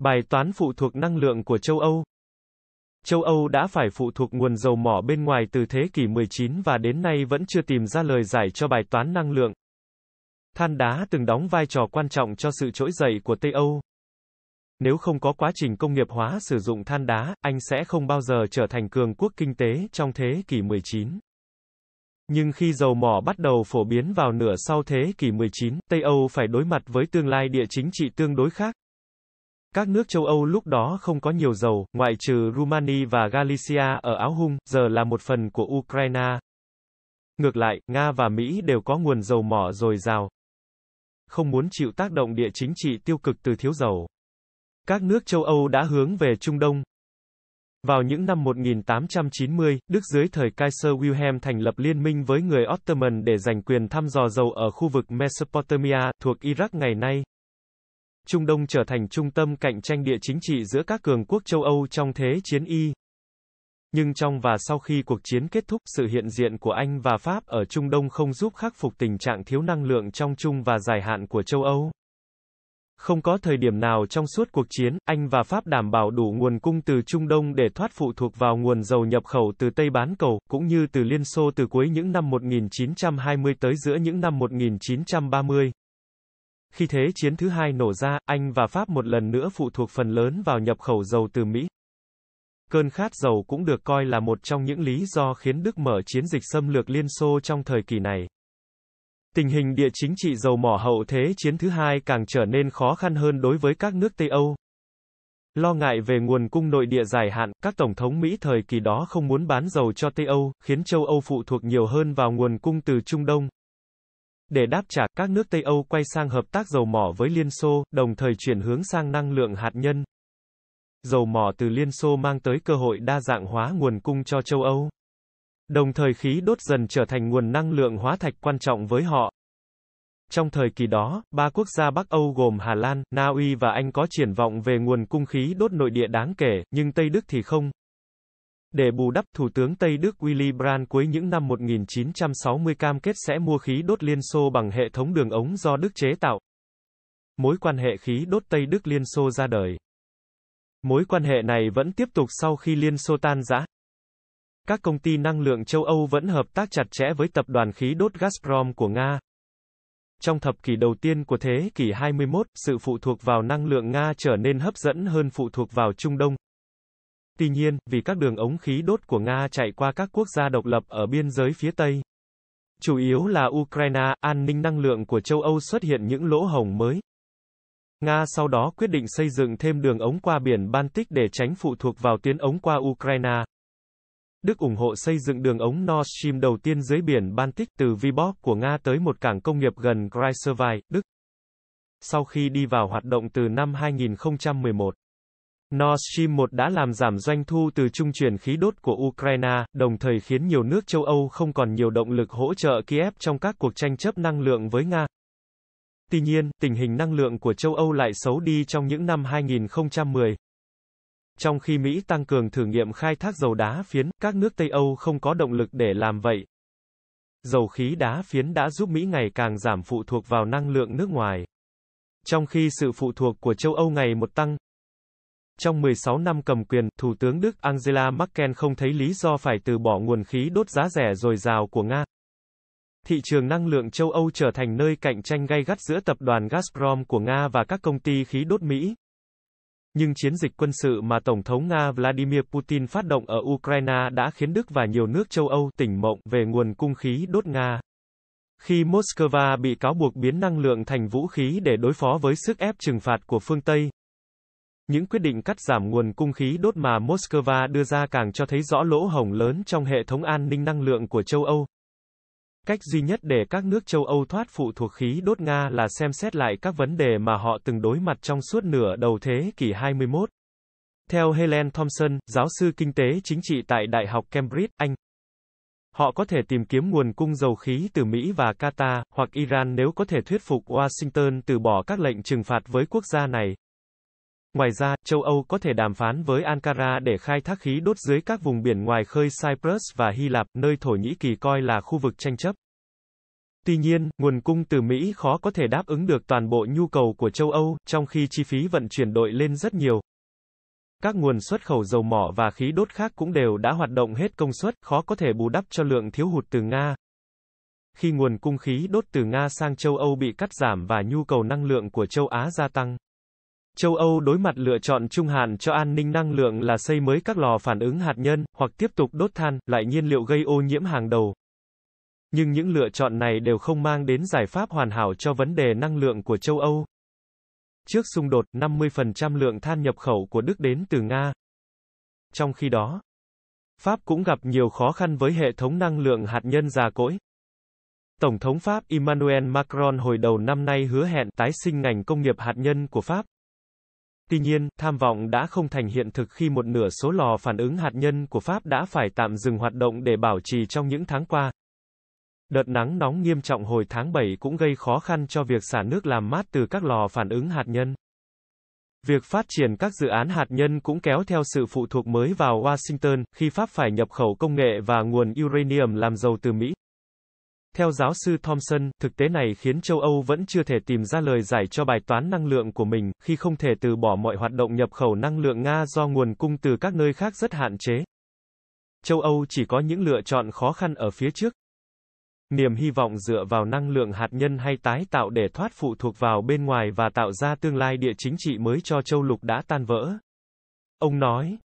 Bài toán phụ thuộc năng lượng của châu Âu Châu Âu đã phải phụ thuộc nguồn dầu mỏ bên ngoài từ thế kỷ 19 và đến nay vẫn chưa tìm ra lời giải cho bài toán năng lượng. Than đá từng đóng vai trò quan trọng cho sự trỗi dậy của Tây Âu. Nếu không có quá trình công nghiệp hóa sử dụng than đá, Anh sẽ không bao giờ trở thành cường quốc kinh tế trong thế kỷ 19. Nhưng khi dầu mỏ bắt đầu phổ biến vào nửa sau thế kỷ 19, Tây Âu phải đối mặt với tương lai địa chính trị tương đối khác. Các nước châu Âu lúc đó không có nhiều dầu, ngoại trừ Rumani và Galicia ở áo hung, giờ là một phần của Ukraine. Ngược lại, Nga và Mỹ đều có nguồn dầu mỏ dồi dào. Không muốn chịu tác động địa chính trị tiêu cực từ thiếu dầu. Các nước châu Âu đã hướng về Trung Đông. Vào những năm 1890, Đức dưới thời Kaiser Wilhelm thành lập liên minh với người Ottoman để giành quyền thăm dò dầu ở khu vực Mesopotamia, thuộc Iraq ngày nay. Trung Đông trở thành trung tâm cạnh tranh địa chính trị giữa các cường quốc châu Âu trong thế chiến y. Nhưng trong và sau khi cuộc chiến kết thúc, sự hiện diện của Anh và Pháp ở Trung Đông không giúp khắc phục tình trạng thiếu năng lượng trong trung và dài hạn của châu Âu. Không có thời điểm nào trong suốt cuộc chiến, Anh và Pháp đảm bảo đủ nguồn cung từ Trung Đông để thoát phụ thuộc vào nguồn dầu nhập khẩu từ Tây Bán Cầu, cũng như từ Liên Xô từ cuối những năm 1920 tới giữa những năm 1930. Khi Thế chiến thứ hai nổ ra, Anh và Pháp một lần nữa phụ thuộc phần lớn vào nhập khẩu dầu từ Mỹ. Cơn khát dầu cũng được coi là một trong những lý do khiến Đức mở chiến dịch xâm lược Liên Xô trong thời kỳ này. Tình hình địa chính trị dầu mỏ hậu Thế chiến thứ hai càng trở nên khó khăn hơn đối với các nước Tây Âu. Lo ngại về nguồn cung nội địa dài hạn, các tổng thống Mỹ thời kỳ đó không muốn bán dầu cho Tây Âu, khiến châu Âu phụ thuộc nhiều hơn vào nguồn cung từ Trung Đông, để đáp trả, các nước Tây Âu quay sang hợp tác dầu mỏ với Liên Xô, đồng thời chuyển hướng sang năng lượng hạt nhân. Dầu mỏ từ Liên Xô mang tới cơ hội đa dạng hóa nguồn cung cho châu Âu. Đồng thời khí đốt dần trở thành nguồn năng lượng hóa thạch quan trọng với họ. Trong thời kỳ đó, ba quốc gia Bắc Âu gồm Hà Lan, Na Uy và Anh có triển vọng về nguồn cung khí đốt nội địa đáng kể, nhưng Tây Đức thì không, để bù đắp, Thủ tướng Tây Đức Willy Brandt cuối những năm 1960 cam kết sẽ mua khí đốt Liên Xô bằng hệ thống đường ống do Đức chế tạo. Mối quan hệ khí đốt Tây Đức Liên Xô ra đời. Mối quan hệ này vẫn tiếp tục sau khi Liên Xô tan rã. Các công ty năng lượng châu Âu vẫn hợp tác chặt chẽ với tập đoàn khí đốt Gazprom của Nga. Trong thập kỷ đầu tiên của thế kỷ 21, sự phụ thuộc vào năng lượng Nga trở nên hấp dẫn hơn phụ thuộc vào Trung Đông. Tuy nhiên, vì các đường ống khí đốt của Nga chạy qua các quốc gia độc lập ở biên giới phía Tây, chủ yếu là Ukraine, an ninh năng lượng của châu Âu xuất hiện những lỗ hổng mới. Nga sau đó quyết định xây dựng thêm đường ống qua biển Baltic để tránh phụ thuộc vào tuyến ống qua Ukraine. Đức ủng hộ xây dựng đường ống Nord Stream đầu tiên dưới biển Baltic từ Viborg của Nga tới một cảng công nghiệp gần Greifswald, Đức. Sau khi đi vào hoạt động từ năm 2011, Nord Stream 1 đã làm giảm doanh thu từ trung chuyển khí đốt của Ukraine, đồng thời khiến nhiều nước châu Âu không còn nhiều động lực hỗ trợ Kiev trong các cuộc tranh chấp năng lượng với Nga. Tuy nhiên, tình hình năng lượng của châu Âu lại xấu đi trong những năm 2010. Trong khi Mỹ tăng cường thử nghiệm khai thác dầu đá phiến, các nước Tây Âu không có động lực để làm vậy. Dầu khí đá phiến đã giúp Mỹ ngày càng giảm phụ thuộc vào năng lượng nước ngoài. Trong khi sự phụ thuộc của châu Âu ngày một tăng, trong 16 năm cầm quyền, Thủ tướng Đức Angela Merkel không thấy lý do phải từ bỏ nguồn khí đốt giá rẻ dồi dào của Nga. Thị trường năng lượng châu Âu trở thành nơi cạnh tranh gay gắt giữa tập đoàn Gazprom của Nga và các công ty khí đốt Mỹ. Nhưng chiến dịch quân sự mà Tổng thống Nga Vladimir Putin phát động ở Ukraine đã khiến Đức và nhiều nước châu Âu tỉnh mộng về nguồn cung khí đốt Nga. Khi Moscow bị cáo buộc biến năng lượng thành vũ khí để đối phó với sức ép trừng phạt của phương Tây, những quyết định cắt giảm nguồn cung khí đốt mà Moscow đưa ra càng cho thấy rõ lỗ hổng lớn trong hệ thống an ninh năng lượng của châu Âu. Cách duy nhất để các nước châu Âu thoát phụ thuộc khí đốt Nga là xem xét lại các vấn đề mà họ từng đối mặt trong suốt nửa đầu thế kỷ 21. Theo Helen Thompson, giáo sư kinh tế chính trị tại Đại học Cambridge, Anh, họ có thể tìm kiếm nguồn cung dầu khí từ Mỹ và Qatar, hoặc Iran nếu có thể thuyết phục Washington từ bỏ các lệnh trừng phạt với quốc gia này. Ngoài ra, châu Âu có thể đàm phán với Ankara để khai thác khí đốt dưới các vùng biển ngoài khơi Cyprus và Hy Lạp, nơi Thổ Nhĩ Kỳ coi là khu vực tranh chấp. Tuy nhiên, nguồn cung từ Mỹ khó có thể đáp ứng được toàn bộ nhu cầu của châu Âu, trong khi chi phí vận chuyển đội lên rất nhiều. Các nguồn xuất khẩu dầu mỏ và khí đốt khác cũng đều đã hoạt động hết công suất, khó có thể bù đắp cho lượng thiếu hụt từ Nga. Khi nguồn cung khí đốt từ Nga sang châu Âu bị cắt giảm và nhu cầu năng lượng của châu Á gia tăng, châu Âu đối mặt lựa chọn trung hạn cho an ninh năng lượng là xây mới các lò phản ứng hạt nhân, hoặc tiếp tục đốt than, lại nhiên liệu gây ô nhiễm hàng đầu. Nhưng những lựa chọn này đều không mang đến giải pháp hoàn hảo cho vấn đề năng lượng của châu Âu. Trước xung đột, 50% lượng than nhập khẩu của Đức đến từ Nga. Trong khi đó, Pháp cũng gặp nhiều khó khăn với hệ thống năng lượng hạt nhân già cỗi. Tổng thống Pháp Emmanuel Macron hồi đầu năm nay hứa hẹn tái sinh ngành công nghiệp hạt nhân của Pháp, Tuy nhiên, tham vọng đã không thành hiện thực khi một nửa số lò phản ứng hạt nhân của Pháp đã phải tạm dừng hoạt động để bảo trì trong những tháng qua. Đợt nắng nóng nghiêm trọng hồi tháng 7 cũng gây khó khăn cho việc xả nước làm mát từ các lò phản ứng hạt nhân. Việc phát triển các dự án hạt nhân cũng kéo theo sự phụ thuộc mới vào Washington, khi Pháp phải nhập khẩu công nghệ và nguồn uranium làm giàu từ Mỹ. Theo giáo sư Thomson, thực tế này khiến châu Âu vẫn chưa thể tìm ra lời giải cho bài toán năng lượng của mình, khi không thể từ bỏ mọi hoạt động nhập khẩu năng lượng Nga do nguồn cung từ các nơi khác rất hạn chế. Châu Âu chỉ có những lựa chọn khó khăn ở phía trước. Niềm hy vọng dựa vào năng lượng hạt nhân hay tái tạo để thoát phụ thuộc vào bên ngoài và tạo ra tương lai địa chính trị mới cho châu lục đã tan vỡ. Ông nói,